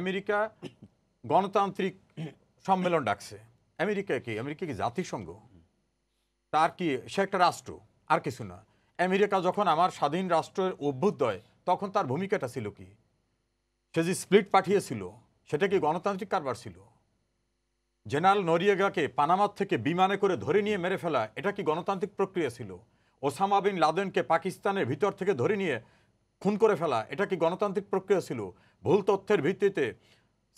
America গণতান্ত্রিক সম্মেলন ডাকছে আমেরিকা কি আমেরিকা কি জাতিসংঘ তার কি সে একটা রাষ্ট্র আর কিছু না আমেরিকা যখন আমার স্বাধীন রাষ্ট্রের অভ্যুদয় তখন তার ভূমিকাটা ছিল কি সে যে স্প্লিট পাঠিয়েছিল সেটা কি গণতান্ত্রিক কারবার ছিল জেনারেল নরিয়েগাকে পানামার থেকে বিমানে করে ধরে নিয়ে মেরে ফেলা এটা কি গণতান্ত্রিক প্রক্রিয়া ছিল ওসামা বিন লাদেনকে পাকিস্তানের ভিতর থেকে ধরে নিয়ে খুন করে ফেলা এটা কি গণতান্ত্রিক প্রক্রিয়া ছিল ভুল তথ্যের ভিত্তিতে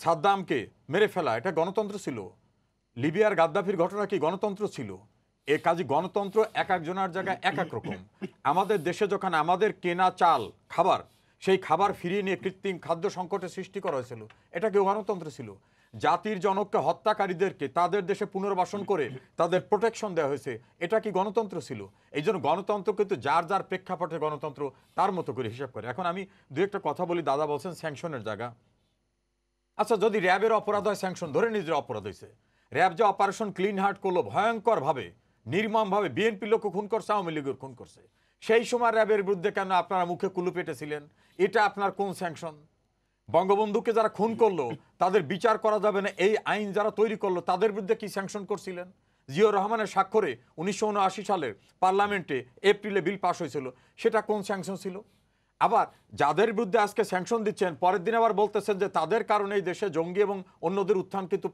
সাদ্দামকে মেরে ফেলা এটা গণতন্ত্র ছিল লিবিয়ার গাদ্দাফির ঘটনা কি গণতন্ত্র ছিল এ কাজে গণতন্ত্র এক একজনের জায়গায় এক এক রকম আমাদের দেশে যখন আমাদের কেনা চাল খাবার সেই খাবার ফিরিয়ে নিয়ে কৃত্রিম খাদ্য সংকটের সৃষ্টি করা হয়েছিল এটা কেউ গণতন্ত্র ছিল জাতির জনককে হত্যাকারীদেরকে তাদের দেশে পুনর্বাসন করে তাদের প্রোটেকশন দেওয়া হয়েছে এটা কি গণতন্ত্র ছিল এই জন্য গণতন্ত্র কিন্তু যার যার প্রেক্ষাপটে গণতন্ত্র তার মতো করে হিসাব করে এখন আমি দু একটা কথা বলি দাদা বলছেন স্যাংশনের জায়গা আচ্ছা যদি র্যাবের অপরাধ হয় স্যাংশন ধরে নিজের অপরাধ হয়েছে র্যাব যে অপারেশন ক্লিন হার্ট করলো ভয়ঙ্করভাবে নির্মমভাবে বিএনপি লোক খুন করছে আওয়ামী লীগের খুন করছে সেই সময় র্যাবের বিরুদ্ধে কেন আপনারা মুখে কুলু পেটেছিলেন এটা আপনার কোন স্যাংশন বঙ্গবন্ধুকে যারা খুন করলো তাদের বিচার করা যাবে না এই আইন যারা তৈরি করলো তাদের বিরুদ্ধে কি স্যাংশন করছিলেন জিয়র রহমানের স্বাক্ষরে উনিশশো সালে পার্লামেন্টে এপ্রিলে বিল পাশ হয়েছিল সেটা কোন স্যাংশন ছিল আবার যাদের বিরুদ্ধে আজকে স্যাংশন দিচ্ছেন পরের দিন আবার বলতেছেন যে তাদের কারণে এই দেশে জঙ্গি এবং অন্যদের উত্থান কিন্তু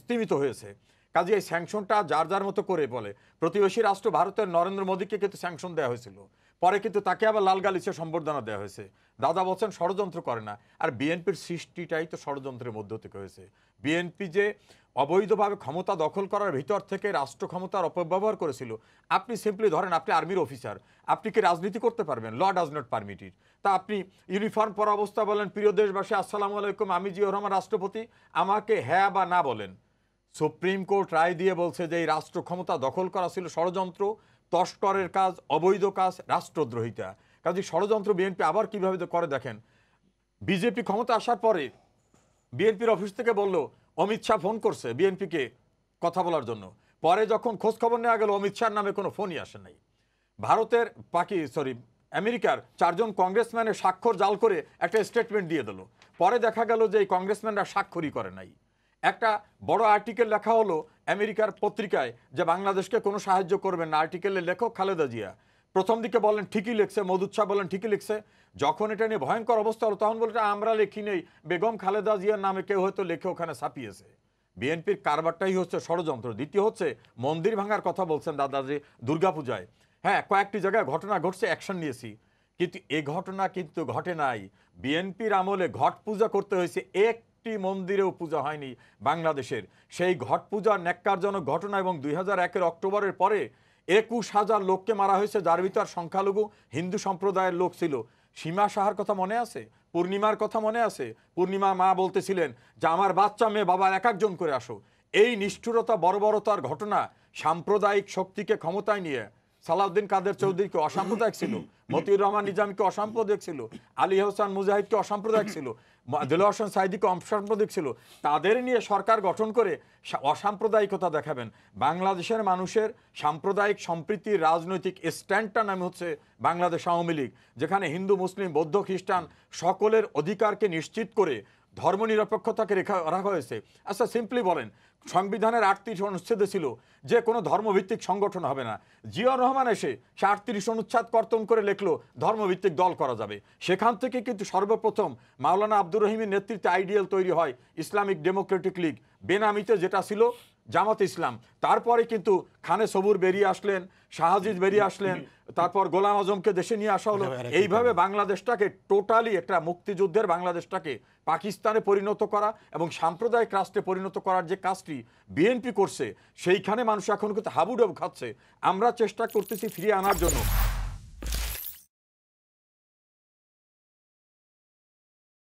স্তীমিত হয়েছে কাজে এই স্যাংশনটা যার যার মতো করে বলে প্রতিবেশী রাষ্ট্র ভারতের নরেন্দ্র মোদীকে কিন্তু স্যাংশন দেওয়া হয়েছিল পরে কিন্তু তাকে আবার লাল গালিচে সম্বর্ধনা দেওয়া হয়েছে দাদা বলছেন ষড়যন্ত্র করে না আর বিএনপির সৃষ্টিটাই তো ষড়যন্ত্রের মধ্য থেকে হয়েছে বিএনপি যে অবৈধভাবে ক্ষমতা দখল করার ভিতর থেকে রাষ্ট্র ক্ষমতার অপব্যবহার করেছিল আপনি সিম্পলি ধরেন আপনি আর্মির অফিসার আপনি কি রাজনীতি করতে পারবেন ল ডাজ নট পারমিটেড তা আপনি ইউনিফর্ম পর অবস্থা বলেন প্রিয় দেশবাসী আসসালামু আলাইকুম আমি জিও রহমান রাষ্ট্রপতি আমাকে হ্যাঁ বা না বলেন সুপ্রিম কোর্ট রায় দিয়ে বলছে যে এই রাষ্ট্র ক্ষমতা দখল করা ছিল ষড়যন্ত্র তস্করের কাজ অবৈধ কাজ রাষ্ট্রদ্রোহিতা কাজে ষড়যন্ত্র বিএনপি আবার কীভাবে করে দেখেন বিজেপি ক্ষমতা আসার পরে বিএনপির অফিস থেকে বলল অমিত শাহ ফোন করছে বিএনপিকে কথা বলার জন্য পরে যখন খোঁজখবর নেওয়া গেল অমিত শাহর নামে কোনো ফোনই আসে নাই ভারতের পাকি সরি আমেরিকার চারজন কংগ্রেসম্যানের স্বাক্ষর জাল করে একটা স্টেটমেন্ট দিয়ে দিল পরে দেখা গেল যে এই কংগ্রেসম্যানরা স্বাক্ষরই করে নাই একটা বড় আর্টিকেল লেখা হলো আমেরিকার পত্রিকায় যে বাংলাদেশকে কোনো সাহায্য করবেন না আর্টিকেলের লেখক খালেদা জিয়া প্রথম দিকে বলেন ঠিকই লিখছে মধুত শাহ বলেন ঠিকই লিখছে যখন এটা নিয়ে ভয়ঙ্কর অবস্থা হলো তখন বলতে আমরা লিখি নেই বেগম খালেদা জিয়ার নামে কেউ হয়তো লেখে ওখানে ছাপিয়েছে বিএনপির কারবারটাই হচ্ছে ষড়যন্ত্র দ্বিতীয় হচ্ছে মন্দির ভাঙার কথা বলছেন দাদাজি দুর্গাপূজায় হ্যাঁ কয়েকটি জায়গায় ঘটনা ঘটছে অ্যাকশন নিয়েছি কিন্তু এ ঘটনা কিন্তু ঘটে নাই বিএনপির আমলে ঘট পূজা করতে হয়েছে এক একটি মন্দিরেও পূজা হয়নি বাংলাদেশের সেই ঘট পূজার ন্যাক্কারজনক ঘটনা এবং দুই হাজার একের অক্টোবরের পরে একুশ হাজার লোককে মারা হয়েছে যার ভিতর সংখ্যালঘু হিন্দু সম্প্রদায়ের লোক ছিল সীমা সাহার কথা মনে আছে পূর্ণিমার কথা মনে আছে পূর্ণিমা মা বলতেছিলেন যে আমার বাচ্চা মেয়ে বাবা এক একজন করে আসো এই নিষ্ঠুরতা বর্বরতার ঘটনা সাম্প্রদায়িক শক্তিকে ক্ষমতায় নিয়ে সালাউদ্দিন কাদের চৌধুরীকে অসাম্প্রদায়িক ছিল মতিউর রহমান নিজামীকে অসাম্প্রদায়িক ছিল আলী হোসান মুজাহিদকে অসাম্প্রদায়িক ছিল দিল হোসেন সাইদিকে অসাম্প্রদায়িক ছিল তাদের নিয়ে সরকার গঠন করে অসাম্প্রদায়িকতা দেখাবেন বাংলাদেশের মানুষের সাম্প্রদায়িক সম্প্রীতির রাজনৈতিক স্ট্যান্ডটা নামে হচ্ছে বাংলাদেশ আওয়ামী লীগ যেখানে হিন্দু মুসলিম বৌদ্ধ খ্রিস্টান সকলের অধিকারকে নিশ্চিত করে ধর্মনিরপেক্ষতাকে রেখা রাখা হয়েছে আচ্ছা সিম্পলি বলেন সংবিধানের আটত্রিশ অনুচ্ছেদে ছিল যে কোনো ধর্মভিত্তিক সংগঠন হবে না জিয়া রহমান এসে সে আটত্রিশ অনুচ্ছেদ কর্তন করে লেখলো ধর্মভিত্তিক দল করা যাবে সেখান থেকে কিন্তু সর্বপ্রথম মাওলানা আব্দুর রহিমের নেতৃত্বে আইডিয়াল তৈরি হয় ইসলামিক ডেমোক্রেটিক লীগ বেনামিতে যেটা ছিল জামাত ইসলাম তারপরে কিন্তু খানে সবুর বেরিয়ে আসলেন শাহাজিদ বেরিয়ে আসলেন তারপর গোলাম আজমকে দেশে নিয়ে আসা হলো এইভাবে বাংলাদেশটাকে টোটালি একটা মুক্তিযুদ্ধের বাংলাদেশটাকে পাকিস্তানে পরিণত করা এবং সাম্প্রদায়িক রাষ্ট্রে পরিণত করার যে কাজ কাজটি বিএনপি করছে সেইখানে মানুষ এখন কিন্তু হাবুডাবু খাচ্ছে আমরা চেষ্টা করতেছি ফিরিয়ে আনার জন্য